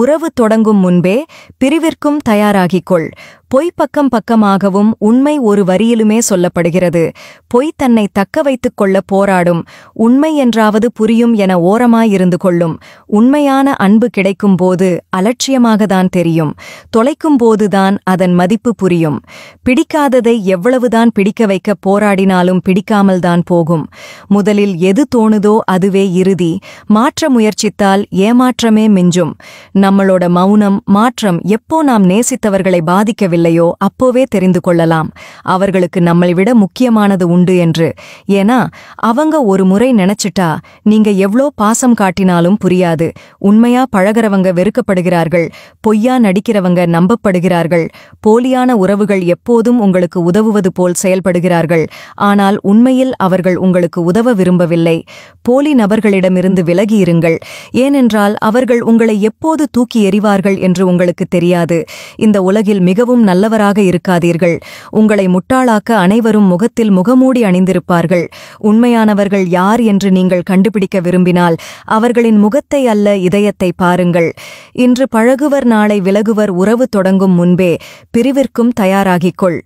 உறவு தொடங்கும் முன்பே பிரிவிற்கும் தயாராகிக்கொள் பொய் பக்கம் பக்கமாகவும் உண்மை ஒரு வரியிலுமே சொல்லப்படுகிறது பொய் தன்னை தக்க வைத்துக் கொள்ள போராடும் உண்மை என்றாவது புரியும் என ஓரமாயிருந்து கொள்ளும் உண்மையான அன்பு கிடைக்கும் போது அலட்சியமாக தான் தெரியும் தொலைக்கும் போதுதான் அதன் மதிப்பு புரியும் பிடிக்காததை எவ்வளவுதான் பிடிக்க வைக்க போராடினாலும் பிடிக்காமல் தான் போகும் முதலில் எது தோணுதோ அதுவே இறுதி மாற்ற முயற்சித்தால் ஏமாற்றமே மிஞ்சும் நம்மளோட மௌனம் மாற்றம் எப்போ நாம் நேசித்தவர்களை பாதிக்கவே தெரியவில்லையோ அப்போவே தெரிந்து கொள்ளலாம் அவர்களுக்கு நம்மை விட முக்கியமானது உண்டு என்று ஏன்னா அவங்க ஒரு முறை நினைச்சிட்டா நீங்க எவ்ளோ பாசம் காட்டினாலும் புரியாது உண்மையா பழகிறவங்க வெறுக்கப்படுகிறார்கள் பொய்யா நடிக்கிறவங்க நம்பப்படுகிறார்கள் போலியான உறவுகள் எப்போதும் உங்களுக்கு உதவுவது போல் செயல்படுகிறார்கள் ஆனால் உண்மையில் அவர்கள் உங்களுக்கு உதவ விரும்பவில்லை போலி நபர்களிடமிருந்து விலகியிருங்கள் ஏனென்றால் அவர்கள் உங்களை எப்போது தூக்கி எறிவார்கள் என்று உங்களுக்கு தெரியாது இந்த உலகில் மிகவும் நல்லவராக இருக்காதீர்கள் உங்களை முட்டாளாக்க அனைவரும் முகத்தில் முகமூடி அணிந்திருப்பார்கள் உண்மையானவர்கள் யார் என்று நீங்கள் கண்டுபிடிக்க விரும்பினால் அவர்களின் முகத்தை அல்ல இதயத்தை பாருங்கள் இன்று பழகுவர் நாளை விலகுவர் உறவு தொடங்கும் முன்பே பிரிவிற்கும் தயாராகிக்கொள்